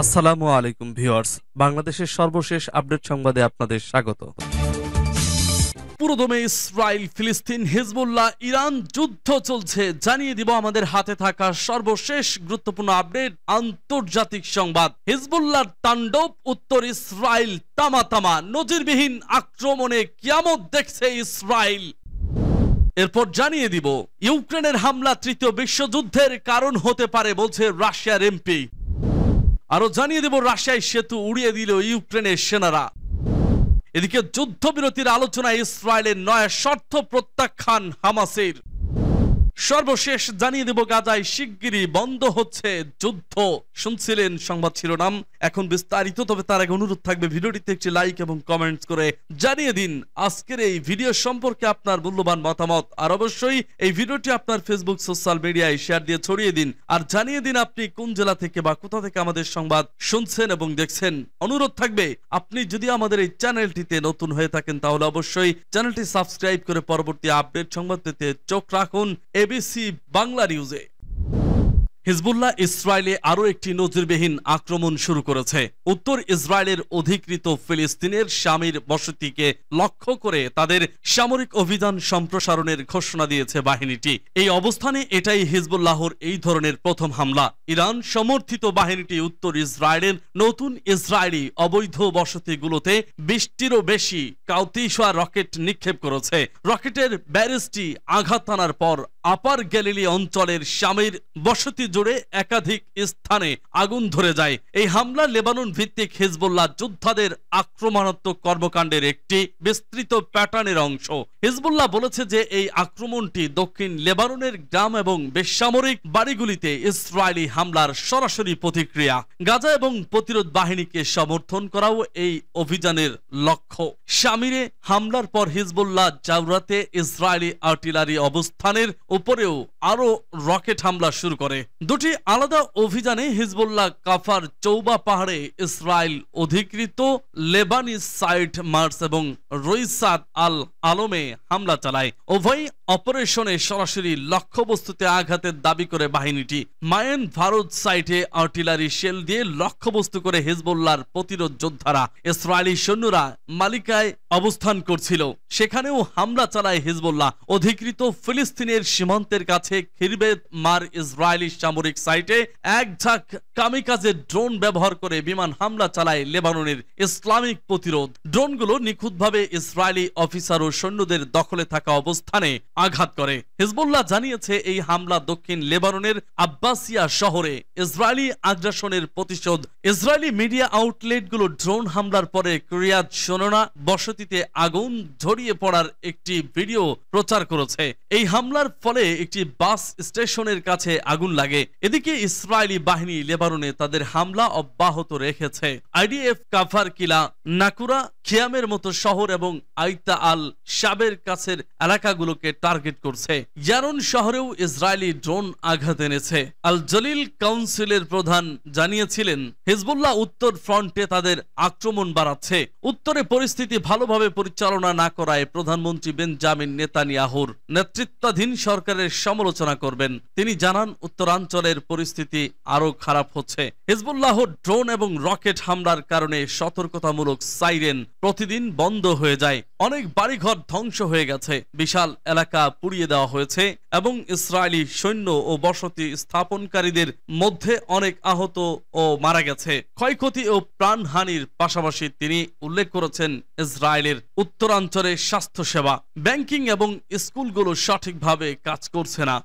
আসসালামু আলাইকুম ভিউয়ার্স বাংলাদেশের সর্বশেষ আপডেট সংবাদে আপনাদের স্বাগত পুরোদমে ইসরায়েল ফিলিস্তিন হিজবুল্লাহ ইরান যুদ্ধ চলছে জানিয়ে দিব আমাদের হাতে থাকা সর্বশেষ গুরুত্বপূর্ণ আপডেট আন্তর্জাতিক সংবাদ হিজবুল্লাহর তাণ্ডব উত্তর ইসরায়েল তামাতামা নজিরবিহীন আক্রমণে কিয়ামত দেখছে ইসরায়েল এরপর জানিয়ে দিব ইউক্রেনের হামলা তৃতীয় বিশ্বযুদ্ধের কারণ হতে পারে বলছে রাশিয়ার এমপি আরো জানিয়ে দেব রাশিয়ায় সেতু উড়িয়ে দিল ইউক্রেনের সেনারা এদিকে যুদ্ধবিরতির আলোচনায় ইসরায়েলের নয় শর্ত প্রত্যাখ্যান হামাসের সর্বশেষ জানিয়ে দেব গাজায় শিগগিরই বন্ধ হচ্ছে যুদ্ধ শুনছিলেন সংবাদ শিরোনাম এখন বিস্তারিত তবে তার আগে অনুরোধ থাকবে ভিডিওটিতে একটি লাইক এবং কমেন্টস করে জানিয়ে দিন আজকের এই ভিডিও সম্পর্কে আপনার মূল্যবান মতামত আর অবশ্যই এই ভিডিওটি আপনার ফেসবুক সোশ্যাল মিডিয়ায় শেয়ার দিয়ে ছড়িয়ে দিন আর জানিয়ে দিন আপনি কোন জেলা থেকে বা কোথা থেকে আমাদের সংবাদ শুনছেন এবং দেখছেন অনুরোধ থাকবে আপনি যদি আমাদের এই চ্যানেলটিতে নতুন হয়ে থাকেন তাহলে অবশ্যই চ্যানেলটি সাবস্ক্রাইব করে পরবর্তী আপডেট সংবাদ পেতে চোখ রাখুন এবিসি বাংলা নিউজে হিজবুল্লাহ ইসরায়েলে আরও একটি নজিরবিহীন আক্রমণ শুরু করেছে উত্তর ইসরায়েলের অধিকৃত ফিলিস্তিনের স্বামীর বসতিকে লক্ষ্য করে তাদের সামরিক অভিযান সম্প্রসারণের ঘোষণা দিয়েছে বাহিনীটি এই অবস্থানে এটাই হিজবুল্লাহর এই ধরনের প্রথম হামলা ইরান সমর্থিত বাহিনীটি উত্তর ইসরায়েলের নতুন ইসরায়েলি অবৈধ বসতিগুলোতে বিশটিরও বেশি কাউতিশা রকেট নিক্ষেপ করেছে রকেটের ব্যারেজটি আঘাত আনার পর আপার গ্যালিলি অঞ্চলের স্বামীর বসতি জুড়ে একাধিক স্থানে আগুন ধরে যায় এই হামলা লেবানন ভিত্তিক হিজবুল্লাহ যোদ্ধাদের আক্রমণাত্মক কর্মকাণ্ডের একটি বিস্তৃত প্যাটার্নের অংশ হিজবুল্লাহ বলেছে যে এই আক্রমণটি দক্ষিণ লেবাননের গ্রাম এবং বেসামরিক বাড়িগুলিতে ইসরায়েলি হামলার সরাসরি প্রতিক্রিয়া গাজা এবং প্রতিরোধ বাহিনীকে সমর্থন করাও এই অভিযানের লক্ষ্য স্বামীরে হামলার পর হিজবুল্লাহ জাউরাতে ইসরায়েলি আর্টিলারি অবস্থানের উপরেও আরও রকেট হামলা শুরু করে দুটি আলাদা অভিযানে হিজবুল্লাহ কাফার চৌবা পাহাড়ে ইসরায়েল অধিকৃত লেবানি সাইট মার্স এবং রইসাদ আল আলমে হামলা চালায় উভয় অপারেশনে সরাসরি লক্ষ্যবস্তুতে আঘাতের দাবি করে বাহিনীটি মায়ান ভারত সাইটে আর্টিলারি শেল দিয়ে লক্ষ্যবস্তু করে হিজবুল্লার প্রতিরোধ যোদ্ধারা ইসরায়েলি সৈন্যরা মালিকায় অবস্থান করছিল সেখানেও হামলা চালায় হিজবুল্লাহ অধিকৃত ফিলিস্তিনের সীমান্তের কাছে খিরবে মার ইসরায়েলি সামরিক সাইটে এক ঝাঁক কামিকাজে ড্রোন ব্যবহার করে বিমান হামলা চালায় লেবাননের ইসলামিক প্রতিরোধ ড্রোনগুলো নিখুঁতভাবে ইসরায়েলি অফিসার ও সৈন্যদের দখলে থাকা অবস্থানে আঘাত করে হিজবুল্লাহ জানিয়েছে এই হামলা দক্ষিণ লেবাননের আব্বাসিয়া শহরে ইসরায়েলি আগ্রাসনের প্রতিশোধ ইসরায়েলি মিডিয়া আউটলেটগুলো ড্রোন হামলার পরে ক্রিয়াত সোনা বসতিতে আগুন ঝরিয়ে পড়ার একটি ভিডিও প্রচার করেছে এই হামলার ফলে একটি বাস স্টেশনের কাছে আগুন লাগে এদিকে ইসরায়েলি বাহিনী লেবানন লেবাননে তাদের হামলা অব্যাহত রেখেছে আইডিএফ কাফার কিলা নাকুরা খিয়ামের মতো শহর এবং আইতা আল সাবের কাছের এলাকাগুলোকে টার্গেট করছে ইয়ারুন শহরেও ইসরায়েলি ড্রোন আঘাত এনেছে আল জলিল কাউন্সিলের প্রধান জানিয়েছিলেন হিজবুল্লাহ উত্তর ফ্রন্টে তাদের আক্রমণ বাড়াচ্ছে উত্তরে পরিস্থিতি ভালোভাবে পরিচালনা না করায় প্রধানমন্ত্রী বেনজামিন নেতানিয়াহুর নেতৃত্বাধীন সরকারের সমালোচনা করবেন তিনি জানান উত্তরাঞ্চলের পরিস্থিতি আরও খারাপ হচ্ছে হিজবুল্লাহ ড্রোন এবং রকেট হামলার কারণে সতর্কতামূলক সাইরেন প্রতিদিন বন্ধ হয়ে যায় অনেক বাড়িঘর ধ্বংস হয়ে গেছে বিশাল এলাকা পুড়িয়ে দেওয়া হয়েছে এবং ইসরায়েলি সৈন্য ও বসতি স্থাপনকারীদের মধ্যে অনেক আহত ও মারা গেছে ক্ষয়ক্ষতি ও প্রাণহানির পাশাপাশি তিনি উল্লেখ করেছেন ইসরায়েলের উত্তরাঞ্চলে স্বাস্থ্যসেবা ব্যাংকিং এবং স্কুলগুলো সঠিকভাবে কাজ করছে না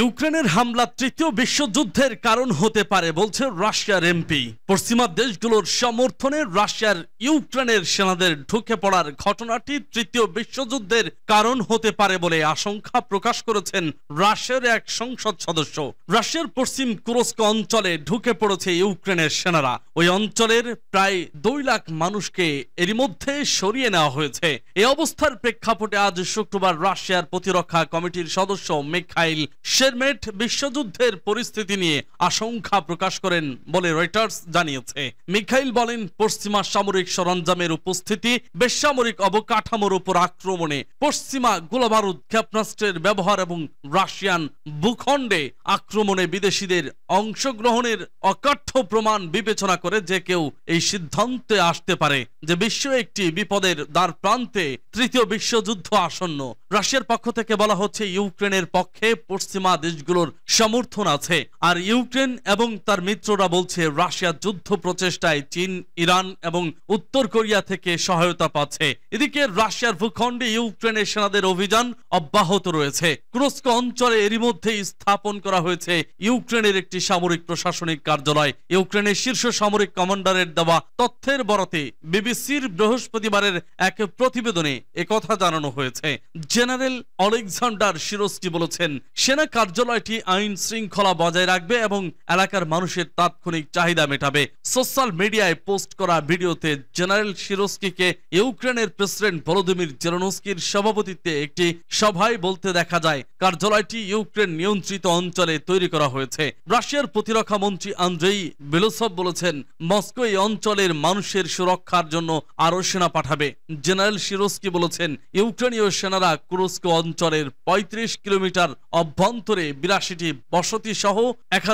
ইউক্রেনের হামলা তৃতীয় বিশ্বযুদ্ধের কারণ হতে পারে বলছে রাশিয়ার এমপি পশ্চিমা দেশগুলোর সমর্থনে রাশিয়ার ইউক্রেনের সেনাদের ঢুকে পড়ার ঘটনাটি তৃতীয় বিশ্বযুদ্ধের কারণ হতে পারে বলে আশঙ্কা প্রকাশ করেছেন রাশিয়ার এক সংসদ সদস্য রাশিয়ার পশ্চিম কুরস্ক অঞ্চলে ঢুকে পড়েছে ইউক্রেনের সেনারা ওই অঞ্চলের প্রায় দুই লাখ মানুষকে এর মধ্যে সরিয়ে নেওয়া হয়েছে এ অবস্থার প্রেক্ষাপটে আজ শুক্রবার রাশিয়ার প্রতিরক্ষা কমিটির সদস্য মেখাইল বিশ্বের মেট বিশ্বযুদ্ধের পরিস্থিতি নিয়ে আশঙ্কা প্রকাশ করেন বলে রয়টার্স জানিয়েছে মিখাইল বলেন পশ্চিমা সামরিক সরঞ্জামের উপস্থিতি বেসামরিক অবকাঠামোর উপর আক্রমণে পশ্চিমা গোলাবারুদ ক্ষেপণাস্ত্রের ব্যবহার এবং রাশিয়ান ভূখণ্ডে আক্রমণে বিদেশিদের অংশগ্রহণের অকাঠ্য প্রমাণ বিবেচনা করে যে কেউ এই সিদ্ধান্তে আসতে পারে যে বিশ্ব একটি বিপদের দ্বার প্রান্তে তৃতীয় বিশ্বযুদ্ধ আসন্ন রাশিয়ার পক্ষ থেকে বলা হচ্ছে ইউক্রেনের পক্ষে পশ্চিমা বোমা দেশগুলোর সমর্থন আছে আর ইউক্রেন এবং তার মিত্ররা বলছে রাশিয়ার যুদ্ধ প্রচেষ্টায় চীন ইরান এবং উত্তর কোরিয়া থেকে সহায়তা পাচ্ছে এদিকে রাশিয়ার ভূখণ্ডে ইউক্রেনের সেনাদের অভিযান অব্যাহত রয়েছে ক্রোস্ক অঞ্চলে এরই মধ্যে স্থাপন করা হয়েছে ইউক্রেনের একটি সামরিক প্রশাসনিক কার্যালয় ইউক্রেনের শীর্ষ সামরিক কমান্ডারের দেওয়া তথ্যের বরাতে বিবিসির বৃহস্পতিবারের এক প্রতিবেদনে একথা জানানো হয়েছে জেনারেল অলেকজান্ডার শিরোস্কি বলেছেন সেনা কার্যালয়টি আইন শৃঙ্খলা বজায় রাখবে এবং এলাকার মানুষের তাৎক্ষণিক চাহিদা মেটাবে সোশ্যাল মিডিয়ায় পোস্ট করা ভিডিওতে জেনারেল শিরোস্কিকে ইউক্রেনের প্রেসিডেন্ট ভলোদিমির জেলনস্কির সভাপতিত্বে একটি সভায় বলতে দেখা যায় কার্যালয়টি ইউক্রেন নিয়ন্ত্রিত অঞ্চলে তৈরি করা হয়েছে রাশিয়ার প্রতিরক্ষা মন্ত্রী আন্দ্রেই বেলোসভ বলেছেন মস্কো এই অঞ্চলের মানুষের সুরক্ষার জন্য আরও সেনা পাঠাবে জেনারেল শিরোস্কি বলেছেন ইউক্রেনীয় সেনারা কুরস্কো অঞ্চলের পঁয়ত্রিশ কিলোমিটার অভ্যন্তর অভ্যন্তরে বিরাশিটি বসতি সহ এক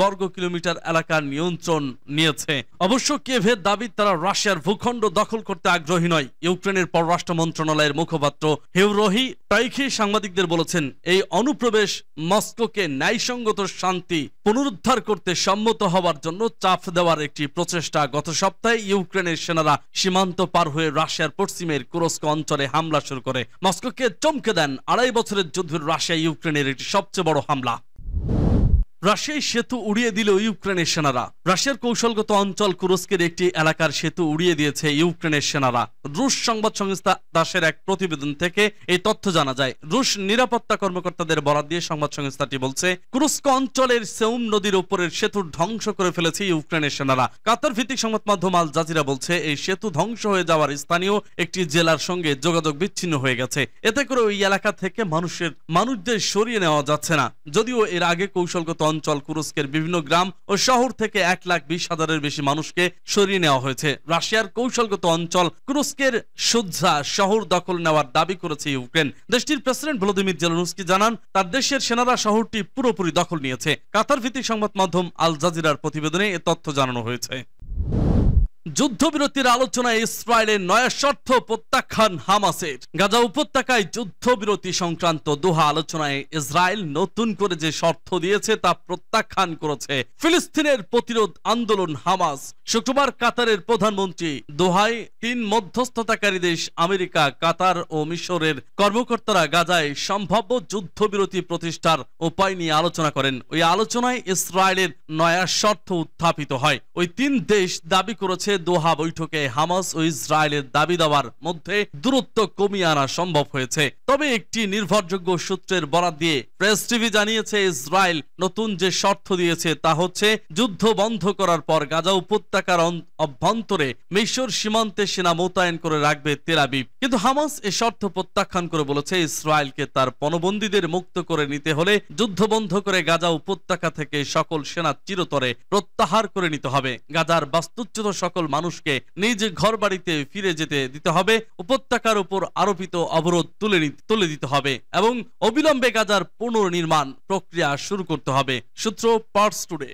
বর্গ কিলোমিটার এলাকার নিয়ন্ত্রণ নিয়েছে অবশ্য কেভের দাবি তারা রাশিয়ার ভূখণ্ড দখল করতে আগ্রহী নয় ইউক্রেনের পররাষ্ট্র মন্ত্রণালয়ের মুখপাত্র হেউরোহি প্রাইখি সাংবাদিকদের বলেছেন এই অনুপ্রবেশ মস্কোকে ন্যায়সঙ্গত শান্তি পুনরুদ্ধার করতে সম্মত হওয়ার জন্য চাপ দেওয়ার একটি প্রচেষ্টা গত সপ্তাহে ইউক্রেনের সেনারা সীমান্ত পার হয়ে রাশিয়ার পশ্চিমের কুরস্ক অঞ্চলে হামলা শুরু করে মস্কোকে চমকে দেন আড়াই বছরের যুদ্ধের রাশিয়া ইউক্রেন ইউক্রেনের একটি সবচেয়ে বড় হামলা রাশিয়ার সেতু উড়িয়ে দিল ইউক্রেনের সেনারা রাশিয়ার কৌশলগত অঞ্চল কুরস্কের একটি এলাকার সেতু উড়িয়ে দিয়েছে ইউক্রেনের সেনারা রুশ সংবাদ সংস্থা দাসের এক প্রতিবেদন থেকে এই তথ্য জানা যায় রুশ নিরাপত্তা কর্মকর্তাদের বরাদ দিয়ে সংবাদ সংস্থাটি বলছে কুরস্ক অঞ্চলের সেউম নদীর উপরের সেতু ধ্বংস করে ফেলেছে ইউক্রেনের সেনারা কাতার ভিত্তিক সংবাদ মাধ্যম আল জাজিরা বলছে এই সেতু ধ্বংস হয়ে যাওয়ার স্থানীয় একটি জেলার সঙ্গে যোগাযোগ বিচ্ছিন্ন হয়ে গেছে এতে করে ওই এলাকা থেকে মানুষের মানুষদের সরিয়ে নেওয়া যাচ্ছে না যদিও এর আগে কৌশলগত অঞ্চল কুরস্কের বিভিন্ন গ্রাম ও শহর থেকে এক লাখ বিশ হাজারের বেশি মানুষকে সরিয়ে নেওয়া হয়েছে রাশিয়ার কৌশলগত অঞ্চল কুরস্কের সুদ্রা শহর দখল নেওয়ার দাবি করেছে ইউক্রেন দেশটির প্রেসিডেন্ট ভ্লাদিমির জেলানুস্কি জানান তার দেশের সেনারা শহরটি পুরোপুরি দখল নিয়েছে কাতার ভিত্তিক সংবাদ মাধ্যম আল জাজিরার প্রতিবেদনে এ তথ্য জানানো হয়েছে যুদ্ধবিরতির আলোচনায় ইসরায়েলের নয়া শর্ত প্রত্যাখ্যান হামাসের গাজা উপত্যকায় যুদ্ধবিরতি সংক্রান্ত দোহা আলোচনায় ইসরায়েল নতুন করে যে শর্ত দিয়েছে তা প্রত্যাখ্যান করেছে ফিলিস্তিনের প্রতিরোধ আন্দোলন হামাস শুক্রবার কাতারের প্রধানমন্ত্রী দোহায় তিন মধ্যস্থতাকারী দেশ আমেরিকা কাতার ও মিশরের কর্মকর্তারা গাজায় সম্ভাব্য যুদ্ধবিরতি প্রতিষ্ঠার উপায় নিয়ে আলোচনা করেন ওই আলোচনায় ইসরায়েলের নয়া শর্ত উত্থাপিত হয় ওই তিন দেশ দাবি করেছে হয়েছে দোহা বৈঠকে হামাস ও ইসরায়েলের দাবি দাবার মধ্যে দূরত্ব কমিয়ে আনা সম্ভব হয়েছে তবে একটি নির্ভরযোগ্য সূত্রের বরাত দিয়ে প্রেস টিভি জানিয়েছে ইসরায়েল নতুন যে শর্ত দিয়েছে তা হচ্ছে যুদ্ধ বন্ধ করার পর গাজা উপত্যকার অভ্যন্তরে মিশর সীমান্তে সেনা মোতায়েন করে রাখবে তেলাবিব কিন্তু হামাস এ শর্ত প্রত্যাখ্যান করে বলেছে ইসরায়েলকে তার পণবন্দীদের মুক্ত করে নিতে হলে যুদ্ধ বন্ধ করে গাজা উপত্যকা থেকে সকল সেনা চিরতরে প্রত্যাহার করে নিতে হবে গাজার বাস্তুচ্যুত সকল সকল মানুষকে নিজ ঘর বাড়িতে ফিরে যেতে দিতে হবে উপত্যকার উপর আরোপিত অবরোধ তুলে তুলে দিতে হবে এবং অবিলম্বে গাজার পুনর্নির্মাণ প্রক্রিয়া শুরু করতে হবে সূত্র পার্টস টুডে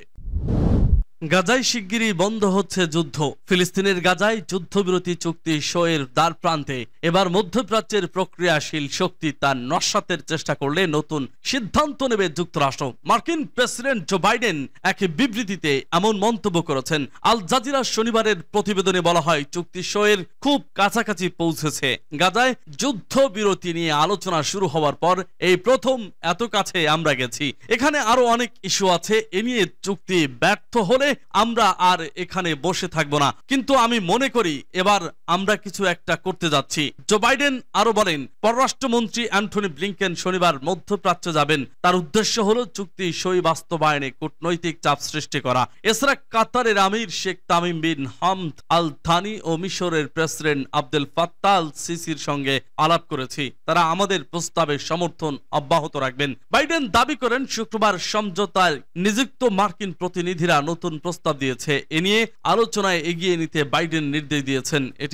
গাজায় শিগগিরই বন্ধ হচ্ছে যুদ্ধ ফিলিস্তিনের গাজায় যুদ্ধবিরতি চুক্তি শোয়ের দ্বার প্রান্তে এবার মধ্যপ্রাচ্যের প্রক্রিয়াশীল শক্তি তার নস্বাতের চেষ্টা করলে নতুন সিদ্ধান্ত নেবে যুক্তরাষ্ট্র মার্কিন প্রেসিডেন্ট জো বাইডেন এক বিবৃতিতে এমন মন্তব্য করেছেন আল জাজিরা শনিবারের প্রতিবেদনে বলা হয় চুক্তি শোয়ের খুব কাছাকাছি পৌঁছেছে গাজায় যুদ্ধবিরতি নিয়ে আলোচনা শুরু হওয়ার পর এই প্রথম এত কাছে আমরা গেছি এখানে আরো অনেক ইস্যু আছে এ নিয়ে চুক্তি ব্যর্থ হলে আমরা আর এখানে বসে থাকবো না কিন্তু আমি মনে করি এবার আমরা কিছু একটা করতে যাচ্ছি জো বাইডেন আরো বলেন পররাষ্ট্রমন্ত্রী অ্যান্টনি ব্লিংকেন শনিবার মধ্যপ্রাচ্য যাবেন তার উদ্দেশ্য হল চুক্তি সই বাস্তবায়নে কূটনৈতিক চাপ সৃষ্টি করা এছাড়া কাতারের আমির শেখ তামিম বিন হামদ আল থানি ও মিশরের প্রেসিডেন্ট আব্দুল ফাত্তা সিসির সঙ্গে আলাপ করেছি তারা আমাদের প্রস্তাবে সমর্থন অব্যাহত রাখবেন বাইডেন দাবি করেন শুক্রবার সমঝোতায় নিযুক্ত মার্কিন প্রতিনিধিরা নতুন প্রস্তাব দিয়েছে এ নিয়ে আলোচনায় এগিয়ে নিতে বাইডেন নির্দেশ দিয়েছেন এটি